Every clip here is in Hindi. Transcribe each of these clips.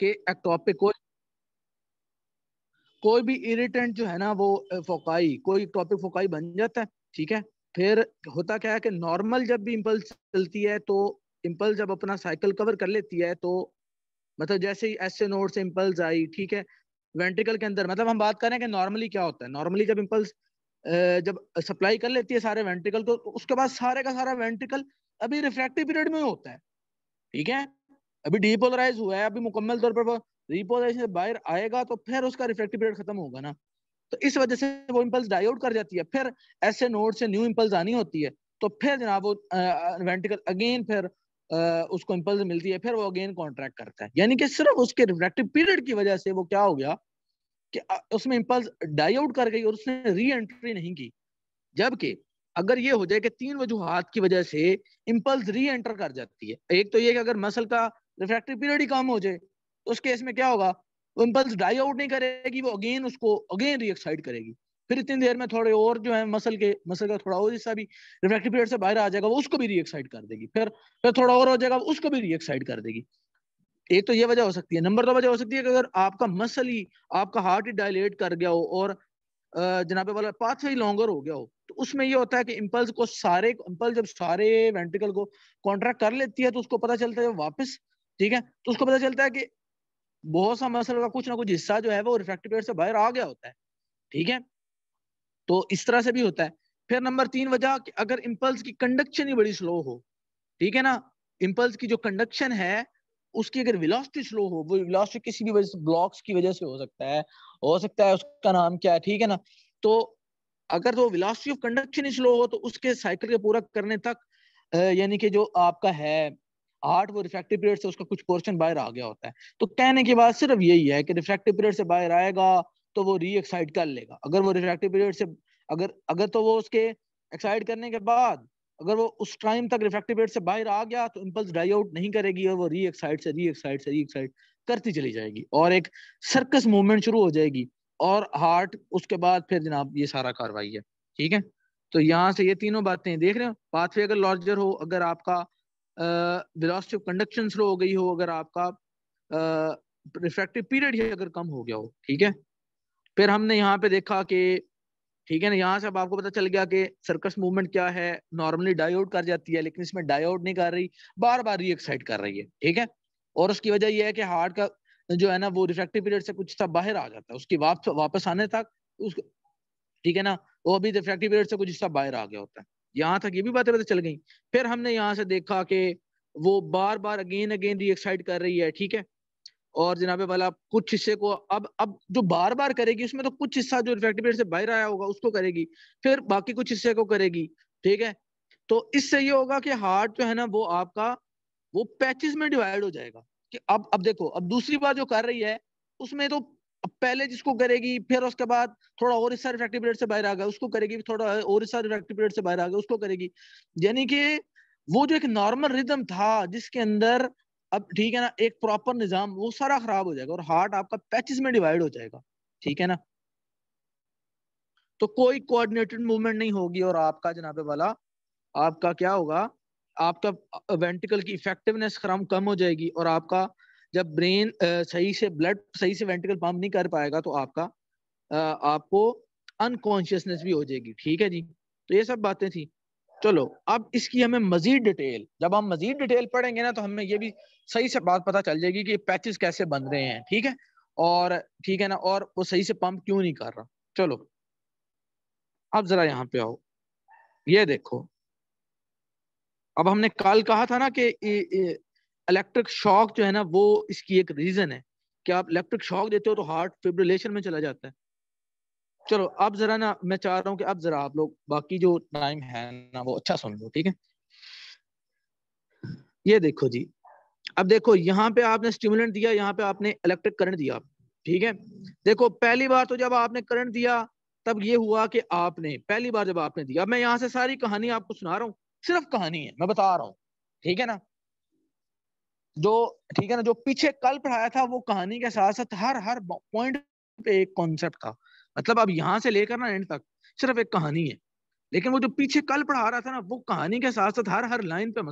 कि एक्टोपिक कोई कोई भी इरिटेंट जो है ना वो फोकाई कोई टॉपिक फोकाई बन जाता है ठीक है फिर होता क्या है कि नॉर्मल जब भी इम्पल्स चलती है तो इम्पल्स जब अपना साइकिल कवर कर लेती है तो मतलब जैसे ही ऐसे नोट से इम्पल्स आई ठीक है वेंट्रिकल के अंदर मतलब हम बात करें कि नॉर्मली क्या होता है नॉर्मली जब इम्पल्स जब सप्लाई कर लेती है सारे वेंट्रिकल को तो उसके बाद सारे का सारा वेंट्रिकल अभी रिफ्रैक्टिव पीरियड में होता है ठीक है अभी डीपोलराइज हुआ है अभी मुकम्मल तौर पर वो रिपोलराइजेशन से बाहर आएगा तो फिर उसका रिफ्लेक्टिव पीरियड खत्म होगा ना तो इस वजह से वो इम्पल्स डाइआउट कर जाती है फिर ऐसे नोड से न्यू इम्पल्स आनी होती है तो फिर जनाब वो वेंटिकल अगेन फिर उसको इम्पल्स मिलती है फिर वो अगेन कॉन्ट्रैक्ट करता है यानी कि सिर्फ उसके रिफ्लेक्टिव पीरियड की वजह से वो क्या हो गया कि उसमें इम्पल्स डाई आउट कर गई और उसने री एंट्री नहीं की जबकि अगर ये हो जाए कि तीन वजूहत की वजह से इम्पल्स री एंटर कर जाती है एक तो ये कि अगर मसल का रिफ्रैक्टिव पीरियड ही कम हो जाए तो उस केस में क्या होगा वो इम्पल्स ड्राई आउट नहीं करेगी वो अगेन उसको अगेन रिएक्साइड करेगी फिर इतनी देर में थोड़े और जो है मसल के मसल का थोड़ा और हिस्सा भी रिफ्रैक्टिव पीरियड से बाहर आ जाएगा वो उसको भी रिएक्साइड कर देगी फिर फिर थोड़ा और हो जाएगा उसको भी रिएक्साइड कर देगी एक तो ये वजह हो सकती है नंबर दो वजह हो सकती है कि अगर आपका मसल ही आपका हार्ट ही डायलेट कर गया हो और जनाबे वाला पाथ ही लॉन्गर हो गया हो तो उसमें ये होता है कि इम्पल्स को सारे इम्पल्स जब सारे वेंट्रिकल को कॉन्ट्रैक्ट कर लेती है तो उसको पता चलता है जब वापस ठीक है तो उसको पता चलता है कि बहुत सा मसल का कुछ ना कुछ हिस्सा जो है वो रिफ्रेक्टिव से बाहर आ गया होता है ठीक है तो इस तरह से भी होता है फिर नंबर तीन वजह अगर इम्पल्स की कंडक्शन ही बड़ी स्लो हो ठीक है ना इम्पल्स की जो कंडक्शन है उसकी अगर वेलोसिटी स्लो हो वो वेलोसिटी किसी भी वजह से ब्लॉक्स की वजह से हो सकता है हो सकता है उसका नाम क्या है ठीक है ना तो अगर जो वेलोसिटी ऑफ कंडक्शन ही स्लो हो तो उसके साइकिल के पूरा करने तक यानी कि जो आपका है आठ वो रिफ्रैक्टिव पीरियड से उसका कुछ पोर्शन बाहर आ गया होता है तो कहने की बात सिर्फ यही है कि रिफ्रैक्टिव पीरियड से बाहर आएगा तो वो री एक्साइट कर लेगा अगर वो रिफ्रैक्टिव पीरियड से अगर अगर तो वो उसके एक्साइड करने के बाद अगर वो उस टाइम तक रिफ्रैक्टिव पीरियड से बाहर आ गया तो इम्पल्स ड्राई आउट नहीं करेगी और वो री एक्साइट से री एक्साइट से री एक्साइट करती चली जाएगी और एक सर्कस मूवमेंट शुरू हो जाएगी और हार्ट उसके बाद फिर जनाब ये सारा कार्रवाई है ठीक है तो यहाँ से ये तीनों बातें देख रहे हो पाथवे अगर लॉर्जर हो अगर आपका वेलोसिटी ऑफ कंडक्शन स्लो हो गई हो अगर आपका रिफ्रैक्टिव पीरियड ही अगर कम हो गया हो ठीक है फिर हमने यहाँ पे देखा कि ठीक है ना यहाँ से अब आपको पता चल गया कि सर्कस मूवमेंट क्या है नॉर्मली डायोड कर जाती है लेकिन इसमें डायोड नहीं कर रही बार बार रीएक्साइट कर रही है ठीक है और उसकी वजह यह है कि हार्ट का जो है ना वो रिफ्रैक्टिव पीरियड से कुछ सा बाहर आ जाता है उसकी वाप, वापस आने तक उस ठीक है ना वो अभी रिफ्रैक्टिव पीरियड से कुछ हिस्सा बाहर आ गया होता है यहाँ तक ये भी बातें पता चल गई फिर हमने यहाँ से देखा कि वो बार बार अगेन अगेन रीएक्साइट कर रही है ठीक है और जनाबे वाला कुछ हिस्से को अब अब जो बार बार करेगी उसमें तो कुछ हिस्सा जो रिफ्रैक्टिव से बाहर आया होगा उसको करेगी फिर बाकी कुछ हिस्से को करेगी ठीक है तो इससे ये होगा कि हार्ट जो है ना वो आपका वो पैचेस में डिवाइड हो जाएगा कि अब अब देखो अब दूसरी बार जो कर रही है उसमें तो पहले जिसको करेगी फिर उसके बाद थोड़ा और हिस्सा रिफ्रैक्टिव पीरियड से बाहर आ गया उसको करेगी थोड़ा और हिस्सा रिफ्रैक्टिव पीरियड से बाहर आ गया उसको करेगी यानी कि वो जो एक नॉर्मल रिदम था जिसके अंदर अब ठीक है ना एक प्रॉपर निजाम वो सारा खराब हो जाएगा और हार्ट आपका पैचेस में डिवाइड हो जाएगा ठीक है ना तो कोई कोऑर्डिनेटेड मूवमेंट नहीं होगी और आपका जनाबे वाला आपका क्या होगा आपका वेंटिकल की इफेक्टिवनेस खराम कम हो जाएगी और आपका जब ब्रेन सही से ब्लड सही से वेंटिकल पंप नहीं कर पाएगा तो आपका आपको अनकॉन्शियसनेस भी हो जाएगी ठीक है जी तो ये सब बातें थी चलो अब इसकी हमें मजीद डिटेल जब हम मजीद डिटेल पढ़ेंगे ना तो हमें ये भी सही से बात पता चल जाएगी कि पैचेस कैसे बन रहे हैं ठीक है और ठीक है ना और वो सही से पंप क्यों नहीं कर रहा चलो अब जरा यहाँ पे आओ ये देखो अब हमने कल कहा था ना कि इलेक्ट्रिक शॉक जो है ना वो इसकी एक रीजन है कि आप इलेक्ट्रिक शॉक देते हो तो हार्ट फिब्रिलेशन में चला जाता है चलो अब जरा ना मैं चाह रहा हूँ कि अब जरा आप लोग बाकी जो टाइम है ना वो अच्छा सुन लो ठीक है ये देखो जी अब देखो यहाँ पे आपने स्टिमुलेंट दिया यहाँ पे आपने इलेक्ट्रिक करंट दिया ठीक है देखो पहली बार तो जब आपने करंट दिया तब ये हुआ कि आपने पहली बार जब आपने दिया अब मैं यहाँ से सारी कहानी आपको सुना रहा हूँ सिर्फ कहानी है मैं बता रहा हूँ ठीक है ना जो ठीक है ना जो पीछे कल पढ़ाया था वो कहानी के साथ साथ हर हर पॉइंट पे एक कॉन्सेप्ट था मतलब अब यहाँ से लेकर ना एंड तक सिर्फ एक कहानी है लेकिन वो जो पीछे कल पढ़ा रहा था ना वो कहानी के साथ साथ हर हर लाइन पे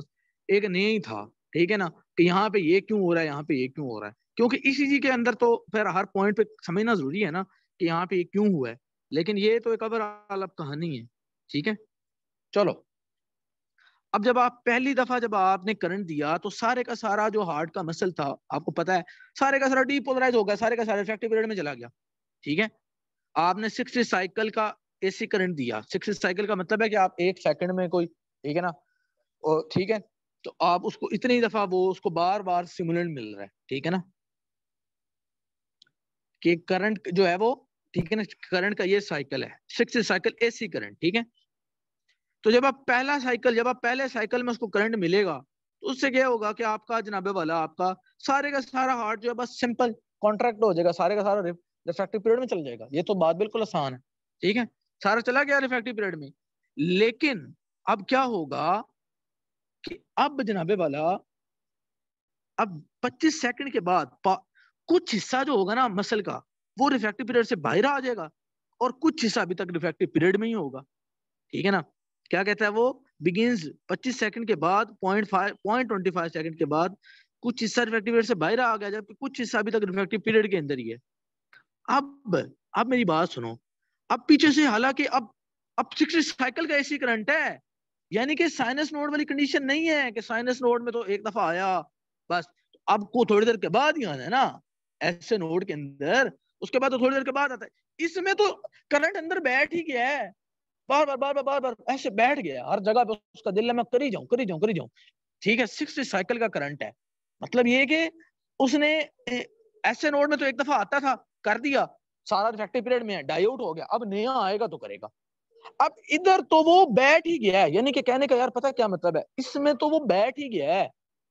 एक नहीं था ठीक है ना कि यहाँ पे ये क्यों हो रहा है यहाँ पे ये क्यों हो रहा है क्योंकि इसी चीज के अंदर तो फिर हर पॉइंट पे समझना जरूरी है ना कि यहाँ पे ये क्यों हुआ है लेकिन ये तो एक अब कहानी है ठीक है चलो अब जब आप पहली दफा जब आपने करंट दिया तो सारे का सारा जो हार्ट का मसल था आपको पता है सारे का सारा डीपोलराइज हो गया सारे का सारा इफेक्टिव पीरियड में चला गया ठीक है आपने सिक्सटी साइकिल का एसी करंट दिया सिक्सटी साइकिल का मतलब है कि आप एक सेकंड में कोई ठीक है ना और ठीक है तो आप उसको इतनी दफा वो उसको बार बार सिमुलेंट मिल रहा है ठीक है ना कि करंट जो है वो ठीक है ना करंट का ये साइकिल है सिक्स साइकिल एसी करंट ठीक है तो जब आप पहला साइकिल जब आप पहले साइकिल में उसको करंट मिलेगा तो उससे क्या होगा कि आपका जनाबे वाला आपका सारे का सारा हार्ट जो है बस सिंपल कॉन्ट्रैक्ट हो जाएगा सारे का सारा रिफ्रैक्टिव पीरियड में चल जाएगा ये तो बात बिल्कुल आसान है ठीक है सारा चला गया रिफ्रैक्टिव पीरियड में लेकिन अब क्या होगा कि अब जनाबे वाला अब 25 सेकंड के बाद कुछ हिस्सा जो होगा ना मसल का वो रिफ्रैक्टिव पीरियड से बाहर आ जाएगा और कुछ हिस्सा अभी तक रिफ्रैक्टिव पीरियड में ही होगा ठीक है ना क्या कहता है वो बिगिंस 25 सेकंड के बाद point five point twenty five second के बाद कुछ हिस्सा रिफ्लेक्टिव पीरियड से बाहर आ गया जबकि कुछ हिस्सा अभी तक रिफ्लेक्टिव पीरियड के अंदर ही है अब अब मेरी बात सुनो अब पीछे से हालांकि अब अब सिक्सटी साइकिल का ऐसी करंट है यानी कि साइनस नोड वाली कंडीशन नहीं है कि साइनस नोड में तो एक दफा आया बस अब को थोड़ी देर के बाद ही आना है ना ऐसे नोड के अंदर उसके बाद तो थोड़ी देर के बाद आता है इसमें तो करंट अंदर बैठ ही गया है बार बार बार बार बार बार ऐसे बैठ गया हर जगह पे उसका दिल मैं करी जाऊं करी जाऊं करी जाऊं ठीक है सिक्स साइकिल का करंट है मतलब ये कि उसने ऐसे नोड में तो एक दफा आता था कर दिया सारा रिफेक्टिव पीरियड में है डाइआउट हो गया अब नया आएगा तो करेगा अब इधर तो वो बैठ ही गया है यानी कि कहने का यार पता क्या मतलब है इसमें तो वो बैठ ही गया है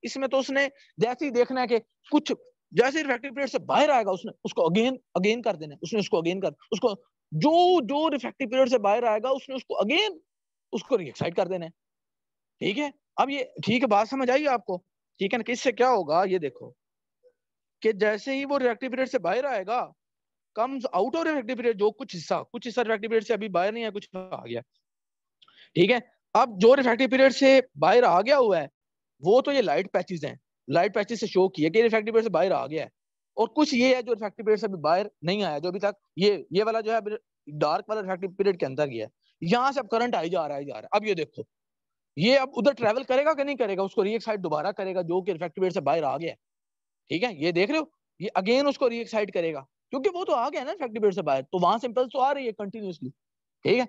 इसमें तो उसने जैसे ही देखना है कि कुछ जैसे रिफेक्टिव पीरियड से बाहर आएगा उसने उसको अगेन अगेन कर देना उसने उसको अगेन कर उसको जो जो रिफ्रैक्टिव पीरियड से बाहर आएगा उसने उसको अगेन उसको रिएक्साइट कर देना है ठीक है अब ये ठीक है बात समझ आई आपको ठीक है ना किससे क्या होगा ये देखो कि जैसे ही वो रिएक्टिव पीरियड से बाहर आएगा comes out of reactive period जो कुछ हिस्सा कुछ हिस्सा रिएक्टिव पीरियड से अभी बाहर नहीं है कुछ आ गया ठीक है अब जो रिफेक्टिव पीरियड से बाहर आ गया हुआ है वो तो ये लाइट पैचेज हैं लाइट पैचेज से शो किया कि रिफेक्टिव पीरियड से बाहर आ गया है और कुछ ये है जो रिफ्रैक्टिव पीरियड से अभी बाहर नहीं आया जो अभी तक ये ये वाला जो है डार्क वाला रिफ्रैक्टिव पीरियड के अंदर गया यहाँ से अब करंट आई जा रहा है जा रहा है अब ये देखो ये अब उधर ट्रेवल करेगा कि नहीं करेगा उसको रीएक्साइड दोबारा करेगा जो कि रिफ्रैक्टिव पीरियड से बाहर आ गया ठीक है ये देख रहे हो ये अगेन उसको रीएक्साइड करेगा क्योंकि वो तो आ गया ना रिफ्रैक्टिव पीरियड से बाहर तो वहां से इम्पल्स तो आ रही है कंटिन्यूसली ठीक है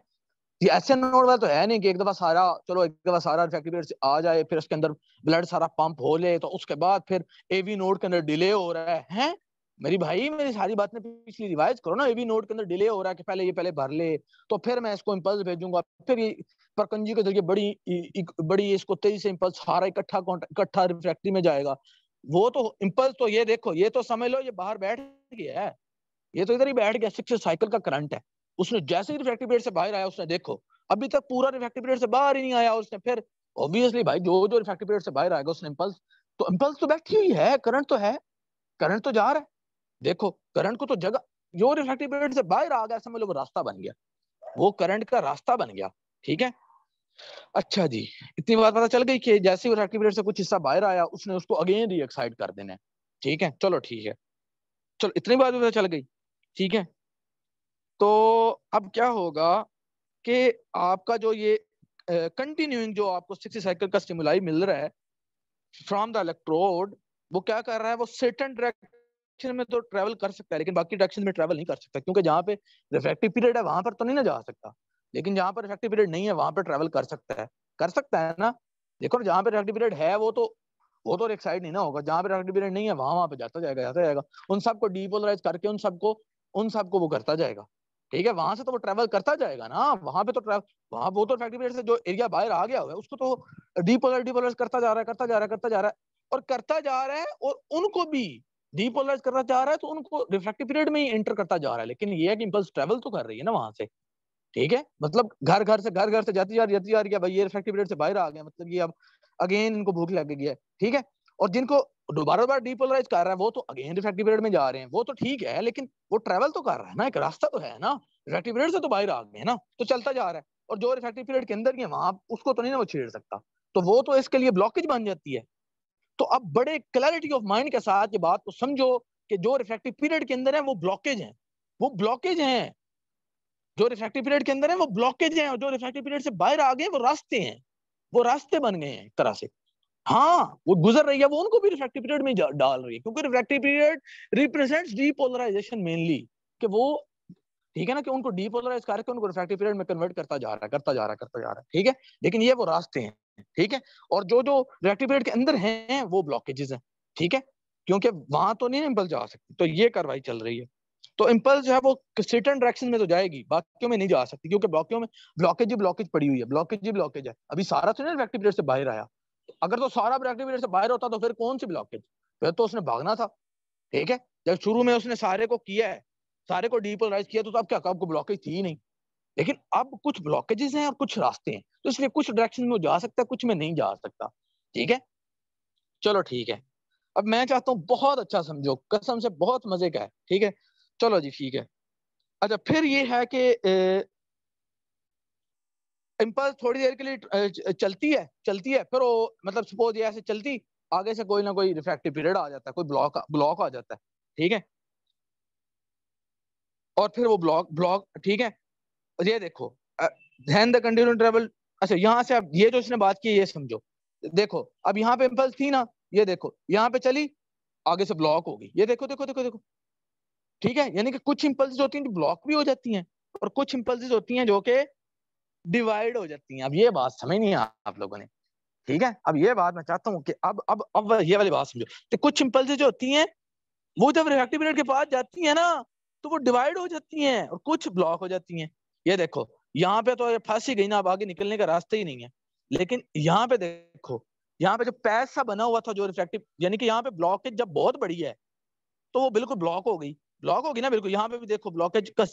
ये ऐसे नोड वाला तो है नहीं कि एक दफा सारा चलो एक दफा सारा रिफेक्टिव से आ जाए फिर उसके अंदर ब्लड सारा पंप हो ले तो उसके बाद फिर एवी नोड के अंदर डिले हो रहा है हैं मेरी भाई मेरी सारी बात ने पिछली रिवाइज करो ना एवी नोड के अंदर डिले हो रहा है कि पहले ये पहले भर ले तो फिर मैं इसको इम्पल्स भेजूंगा फिर ये परकंजी के जरिए बड़ी एक, बड़ी इसको तेजी से इम्पल्स सारा इकट्ठा इकट्ठा रिफ्रैक्टरी में जाएगा वो तो इम्पल्स तो ये देखो ये तो समझ लो ये बाहर बैठ गया है ये तो इधर ही बैठ गया सिक्स साइकिल का करंट है उसने जैसे ही रिफ्रैक्टिव पीरियड से बाहर आया उसने देखो अभी तक पूरा रिफ्रैक्टिव पीरियड से बाहर ही नहीं आया उसने फिर ऑब्वियसली भाई जो जो रिफ्रैक्टिव पीरियड से बाहर आएगा उसने इम्पल्स तो इम्पल्स तो बैठी हुई है करंट तो है करंट तो जा रहा है देखो करंट को तो जगह जो रिफ्रैक्टिव पीरियड से बाहर आ गया समझ लो वो रास्ता बन गया वो करंट का रास्ता बन गया ठीक है अच्छा जी इतनी बात पता चल गई कि जैसे ही रिफ्रैक्टिव पीरियड से कुछ हिस्सा बाहर आया उसने उसको अगेन रीएक्साइट कर देना है ठीक है चलो ठीक है चलो इतनी बात पता चल गई ठीक है तो अब क्या होगा कि आपका जो ये कंटिन्यूइंग uh, जो आपको सिक्स साइकिल का स्टिमुलाई मिल रहा है फ्रॉम द इलेक्ट्रोड वो क्या कर रहा है वो सर्टन डायरेक्शन में तो ट्रेवल कर सकता है लेकिन बाकी डायरेक्शन में ट्रेवल नहीं कर सकता क्योंकि जहाँ पे रिफेक्टिव पीरियड है वहां पर तो नहीं ना जा सकता लेकिन जहाँ पर रिफेक्टिव पीरियड नहीं है वहां पर ट्रेवल कर सकता है कर सकता है ना देखो ना जहाँ पे रिफेक्टिव पीरियड है वो तो वो तो एक साइड नहीं ना होगा जहाँ पे रिफेक्टिव पीरियड नहीं है वहां वहां पे जाता जाएगा जाता जाएगा उन सबको डीपोलराइज करके उन सबको उन सबको वो करता जाएगा ठीक है वहां से तो वो ट्रैवल करता जाएगा ना वहां पे तो ट्रेवल वहां वो तो फैक्ट्री से जो एरिया बाहर आ गया हुआ है उसको तो डीपोलर डीपोलर करता जा रहा है करता जा रहा है करता जा रहा है और करता जा रहा है और उनको भी डीपोलराइज करना जा रहा है तो उनको रिफ्लेक्टिव पीरियड में ही एंटर करता जा रहा है लेकिन ये है कि इम्पल्स ट्रेवल तो कर रही है ना वहां से ठीक है मतलब घर घर से घर घर से जाती जा रही जाती जा रही है भाई ये रिफ्लेक्टिव पीरियड से बाहर आ गया मतलब ये अब अगेन इनको भूख लगेगी है ठीक है और जिनको दोबारा दोबारा डीपोलराइज कर रहा है वो तो अगेन रिफ्रैक्टिव पीरियड में जा रहे हैं वो तो ठीक है लेकिन वो ट्रेवल तो कर रहा है ना एक रास्ता तो है ना रिफ्रैक्टिव पीरियड से तो बाहर आ गए ना तो चलता जा रहा है और जो रिफ्रेक्टिव पीरियड के अंदर ही है वहां उसको तो नहीं ना वो छेड़ सकता तो वो तो इसके लिए ब्लॉकेज बन जाती है तो अब बड़े क्लैरिटी ऑफ माइंड के साथ ये बात को समझो कि जो रिफ्रेक्टिव पीरियड के अंदर है वो ब्लॉकेज है वो ब्लॉकेज है जो रिफ्रेक्टिव पीरियड के अंदर है वो ब्लॉकेज है और जो रिफ्रेक्टिव पीरियड से बाहर आ गए वो रास्ते हैं वो रास्ते बन गए हैं एक तरह से हाँ वो गुजर रही है वो उनको भी रिफ्रैक्टिव पीरियड में डाल रही है क्योंकि refractive period represents depolarization mainly कि वो ठीक है ना कि उनको डीपोलराइज करके उनको रिफ्रैक्टिव पीरियड में कन्वर्ट करता जा रहा है करता जा रहा है करता जा रहा है ठीक है लेकिन ये वो रास्ते हैं ठीक है और जो जो रिफ्रैक्टिव पीरियड के अंदर हैं वो ब्लॉकेजेस हैं ठीक है क्योंकि वहां तो नहीं इम्पल्स जा सकती तो ये कार्रवाई चल रही है तो इम्पल्स जो है वो रिटर्न डायरेक्शन में तो जाएगी बाकियों में नहीं जा सकती क्योंकि ब्लॉकियों में ब्लॉकेज ही ब्लॉकेज पड़ी हुई है ब्लॉकेज ही ब्लॉकेज है अभी सारा तो नहीं रिफ्रैक्टिव पीरियड से बाहर आया अगर तो सारा रेक्टिफिकेटर से बाहर होता तो फिर कौन सी ब्लॉकेज फिर तो उसने भागना था ठीक है जब शुरू में उसने सारे को किया है सारे को डीपोलराइज किया तो, तो अब क्या आपको ब्लॉकेज थी नहीं लेकिन अब कुछ ब्लॉकेजेस हैं और कुछ रास्ते हैं तो इसलिए कुछ डायरेक्शन में जा सकता है कुछ में नहीं जा सकता ठीक है चलो ठीक है अब मैं चाहता हूँ बहुत अच्छा समझो कसम से बहुत मजे का है ठीक है चलो जी ठीक है अच्छा फिर ये है कि इम्पल्स थोड़ी देर के लिए चलती है चलती है फिर वो मतलब सपोज ये ऐसे चलती आगे से कोई ना कोई रिफ्रैक्टिव पीरियड आ जाता है कोई ब्लॉक ब्लॉक आ जाता है ठीक है और फिर वो ब्लॉक ब्लॉक ठीक है ये देखो ध्यान द कंटिन्यू ट्रेवल अच्छा यहाँ से आप ये जो उसने बात की ये समझो देखो अब यहाँ पे इम्पल्स थी ना ये देखो यहाँ पे चली आगे से ब्लॉक हो गई ये देखो देखो देखो देखो ठीक है यानी कि कुछ इम्पल्स होती हैं जो ब्लॉक भी हो जाती हैं और कुछ इम्पल्स होती हैं जो कि डिवाइड हो जाती हैं अब ये बात समझ नहीं आप लोगों ने ठीक है अब ये बात मैं चाहता हूँ कि अब अब अब ये वाली बात समझो तो कुछ इम्पल्स जो होती हैं वो जब रिएक्टिव पीरियड के पास जाती है ना तो वो डिवाइड हो जाती हैं और कुछ ब्लॉक हो जाती हैं ये देखो यहाँ पे तो फंस ही गई ना अब आगे निकलने का रास्ता ही नहीं है लेकिन यहाँ पे देखो यहाँ पे जो पैसा बना हुआ था जो रिफ्लेक्टिव यानी कि यहाँ पे ब्लॉकेज जब बहुत बड़ी है तो वो बिल्कुल ब्लॉक हो गई ब्लॉक होगी ना बिल्कुल यहाँ पे भी देखो ब्लॉकेज का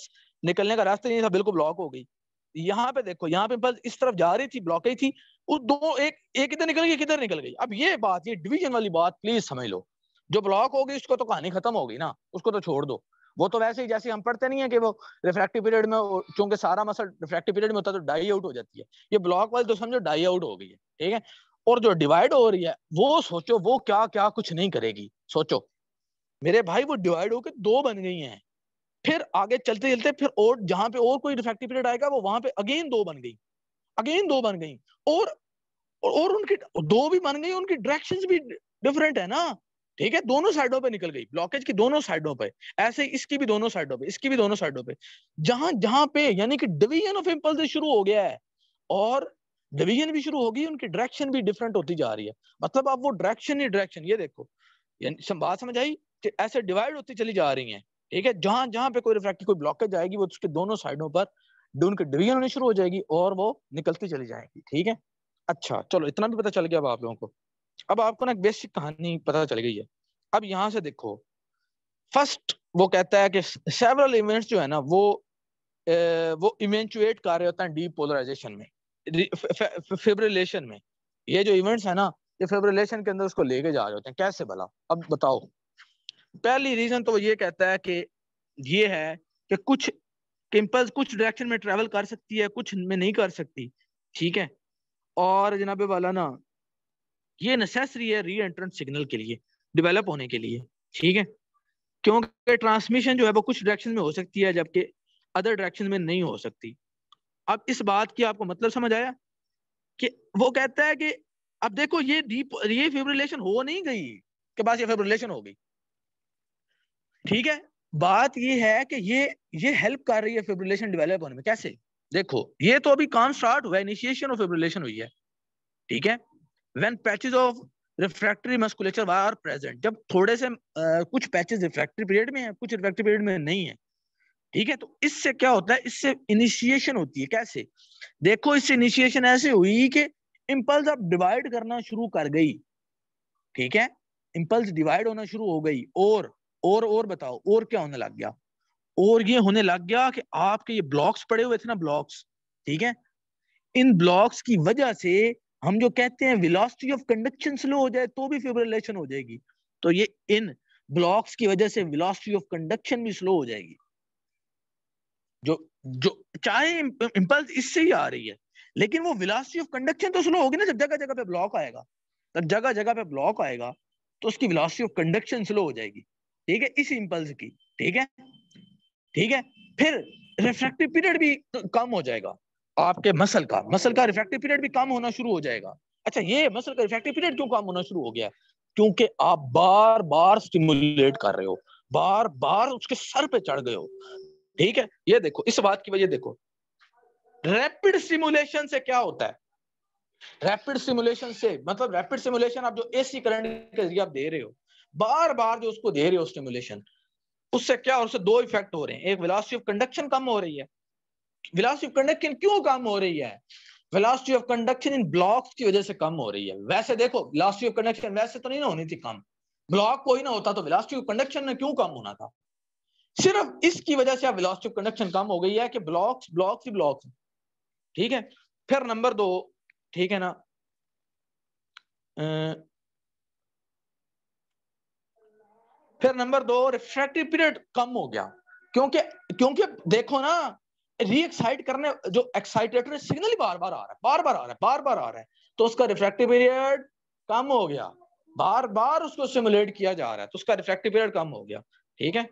निकलने का रास्ता नहीं था बिल्कुल ब्लॉक हो गई यहाँ पे देखो यहाँ पे बस इस तरफ जा रही थी ब्लॉक थी वो दो एक एक इधर निकल गई किधर निकल गई अब ये बात ये डिवीजन वाली बात प्लीज समझ लो जो ब्लॉक होगी उसको तो कहानी खत्म होगी ना उसको तो छोड़ दो वो तो वैसे ही जैसे हम पढ़ते नहीं है कि वो रिफ्रैक्टिव पीरियड में चूंकि सारा मसल रिफ्रैक्टिव पीरियड में होता है तो डाई आउट हो जाती है ये ब्लॉक वाली तो समझो डाई आउट हो गई है ठीक है और जो डिवाइड हो रही है वो सोचो वो क्या क्या कुछ नहीं करेगी सोचो मेरे भाई वो डिवाइड होकर दो बन गई हैं फिर आगे चलते चलते फिर और जहां पे और कोई रिफ्रैक्टिव पीरियड आएगा वो वहां पे अगेन दो बन गई अगेन दो बन गई और और उनकी दो भी बन गई उनकी डायरेक्शन भी डिफरेंट है ना ठीक है दोनों साइडों पे निकल गई ब्लॉकेज की दोनों साइडों पे ऐसे इसकी भी दोनों साइडों पे इसकी भी दोनों साइडों पे जहां जहां पे यानी कि डिवीजन ऑफ इम्पल्स शुरू हो गया है और डिवीजन भी शुरू होगी उनकी डायरेक्शन भी डिफरेंट होती जा रही है मतलब आप वो डायरेक्शन ही डायरेक्शन ये देखो बात समझ आई ऐसे डिवाइड होती चली जा रही है ठीक है जहां जहां पे कोई रिफ्रैक्टिव कोई ब्लॉकेज जाएगी वो उसके दोनों साइडों पर डून की डिवीजन होनी शुरू हो जाएगी और वो निकलती चली जाएगी ठीक है अच्छा चलो इतना भी पता चल गया अब आप लोगों को अब आपको ना एक बेसिक कहानी पता चल गई है अब यहां से देखो फर्स्ट वो कहता है कि सेवरल इवेंट्स जो है ना वो ए, वो इवेंचुएट कर रहे होते हैं पोलराइजेशन में फेब्रिलेशन में ये जो इवेंट्स है ना ये फेब्रिलेशन के अंदर उसको लेके जा रहे होते हैं कैसे भला अब बताओ पहली रीजन तो ये कहता है कि ये है कि कुछ किम्पल्स कुछ डायरेक्शन में ट्रेवल कर सकती है कुछ में नहीं कर सकती ठीक है और जनाब वाला ना ये नेसेसरी है री एंट्रेंट सिग्नल के लिए डेवलप होने के लिए ठीक है क्योंकि ट्रांसमिशन जो है वो कुछ डायरेक्शन में हो सकती है जबकि अदर डायरेक्शन में नहीं हो सकती अब इस बात की आपको मतलब समझ आया कि वो कहता है कि अब देखो ये डीप ये फेब्रिलेशन हो नहीं गई के पास ये फेब्रिलेशन हो गई ठीक है बात ये है कि ये ये हेल्प कर रही है फिब्रिलेशन डेवलप होने में कैसे देखो ये तो अभी काम स्टार्ट हुआ इनिशिएशन ऑफ फिब्रिलेशन हुई है ठीक है when patches of refractory musculature are present जब थोड़े से आ, कुछ पैचेस रिफ्रैक्टरी पीरियड में है कुछ रिफ्रैक्टरी पीरियड में नहीं है ठीक है तो इससे क्या होता है इससे इनिशिएशन होती है कैसे देखो इससे इनिशिएशन ऐसे हुई कि इम्पल्स अब डिवाइड करना शुरू कर गई ठीक है इम्पल्स डिवाइड होना शुरू हो गई और और और बताओ और क्या होने लग गया और ये होने लग गया कि आपके ये ब्लॉक्स पड़े हुए थे ना ब्लॉक्स ठीक है इन ब्लॉक्स की वजह से हम जो कहते हैं वेलोसिटी ऑफ कंडक्शन स्लो हो जाए तो भी फिब्रिलेशन हो जाएगी तो ये इन ब्लॉक्स की वजह से वेलोसिटी ऑफ कंडक्शन भी स्लो हो जाएगी जो जो चाहे इंपल्स इससे ही आ रही है लेकिन वो वेलोसिटी ऑफ कंडक्शन तो स्लो होगी ना जब जगह जगह पे ब्लॉक आएगा जब जगह जगह पे ब्लॉक आएगा तो उसकी वेलोसिटी ऑफ कंडक्शन स्लो हो जाएगी ठीक है इस इंपल्स की ठीक है ठीक है फिर रिफ्रैक्टिव पीरियड भी कम हो जाएगा आपके मसल का मसल का रिफ्रैक्टिव पीरियड भी कम होना शुरू हो जाएगा अच्छा ये मसल का रिफ्रैक्टिव पीरियड क्यों कम होना शुरू हो गया क्योंकि आप बार बार स्टिमुलेट कर रहे हो बार बार उसके सर पे चढ़ गए हो ठीक है ये देखो इस बात की वजह देखो रैपिड स्टिमुलेशन से क्या होता है रैपिड स्टिमुलेशन से मतलब रैपिड स्टिमुलेशन आप जो एसी करंट के जरिए आप दे रहे हो बार बार जो उसको दे रहे हो स्टिमुलेशन उससे क्या उससे दो इफेक्ट हो रहे हैं एक विलासिटी ऑफ कंडक्शन कम हो रही है विलासिटी ऑफ कंडक्शन क्यों कम हो रही है विलासिटी ऑफ कंडक्शन इन ब्लॉक्स की वजह से कम हो रही है वैसे देखो विलासिटी ऑफ कंडक्शन वैसे तो नहीं ना होनी थी कम ब्लॉक कोई ना होता तो विलासिटी ऑफ कंडक्शन में क्यों कम होना था सिर्फ इसकी वजह से विलासिटी ऑफ कंडक्शन कम हो गई है कि ब्लॉक्स ब्लॉक्स ही ब्लॉक्स ठीक है फिर नंबर दो ठीक है ना फिर नंबर दो रिफ्रैक्टिव पीरियड कम हो गया क्योंकि क्योंकि देखो ना रीएक्साइट करने जो एक्साइटेटरी सिग्नल ही बार बार आ रहा है बार बार आ रहा है बार बार आ रहा है तो उसका रिफ्रैक्टिव पीरियड कम हो गया बार बार उसको सिमुलेट किया जा रहा है तो उसका रिफ्रैक्टिव पीरियड कम हो गया ठीक है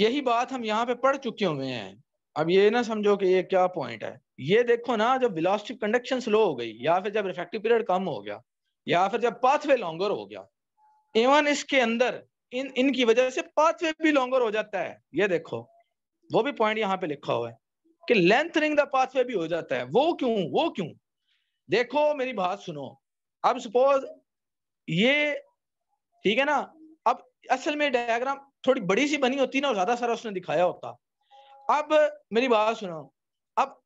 यही बात हम यहाँ पे पढ़ चुके हुए हैं अब ये ना समझो कि ये क्या पॉइंट है ये देखो ना जब विलास्टिक कंडक्शन स्लो हो गई या फिर जब रिफ्रैक्टिव पीरियड कम हो गया या फिर जब पाथवे लॉन्गर हो गया एवं इसके अंदर इन इनकी वजह से पाथवे भी लॉन्गर हो जाता है ये देखो वो भी पॉइंट यहाँ पे लिखा हुआ है कि लेंथनिंग द पाथवे भी हो जाता है वो क्यों वो क्यों देखो मेरी बात सुनो अब सपोज ये ठीक है ना अब असल में डायग्राम थोड़ी बड़ी सी बनी होती ना और ज्यादा सारा उसने दिखाया होता अब मेरी बात सुनो अब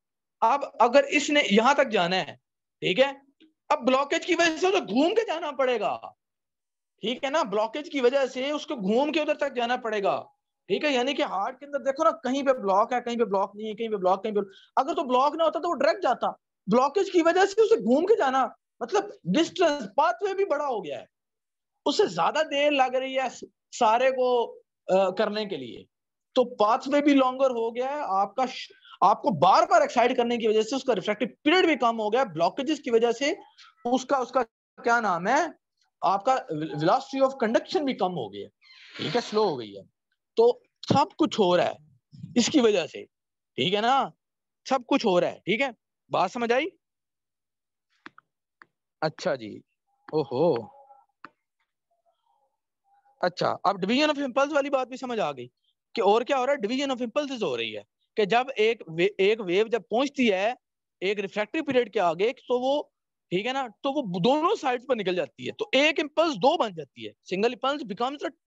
अब अगर इसने यहां तक जाना है ठीक है अब ब्लॉकेज की वजह से तो घूम के जाना पड़ेगा ठीक है ना ब्लॉकेज की वजह से उसको घूम के उधर तक जाना पड़ेगा ठीक है यानी कि हार्ट के अंदर देखो ना कहीं पे ब्लॉक है कहीं पे ब्लॉक नहीं है कहीं पे ब्लॉक कहीं पे अगर तो ब्लॉक ना होता तो वो डायरेक्ट जाता ब्लॉकेज की वजह से उसे घूम के जाना मतलब डिस्टेंस पाथवे भी बड़ा हो गया है उसे ज्यादा देर लग रही है सारे को आ, करने के लिए तो पाथवे भी लॉन्गर हो गया है आपका आपको बार बार एक्साइट करने की वजह से उसका रिफ्लेक्टिव पीरियड भी कम हो गया ब्लॉकेजेस की वजह से उसका उसका क्या नाम है आपका वेलोसिटी ऑफ कंडक्शन भी कम हो गई है ठीक है स्लो हो गई है तो सब कुछ हो रहा है इसकी वजह से ठीक है ना सब कुछ हो रहा है ठीक है बात समझ आई अच्छा जी ओहो अच्छा अब डिवीजन ऑफ इम्पल्स वाली बात भी समझ आ गई कि और क्या हो रहा है डिवीजन ऑफ इम्पल्स हो रही है कि जब एक वे, एक वेव जब पहुंचती है एक रिफ्रैक्टिव पीरियड के आगे तो वो ठीक है ना तो वो दोनों साइड पर निकल जाती है तो एक इम्पल्स दो बन जाती है सिंगल इम्पल्स बिकम्स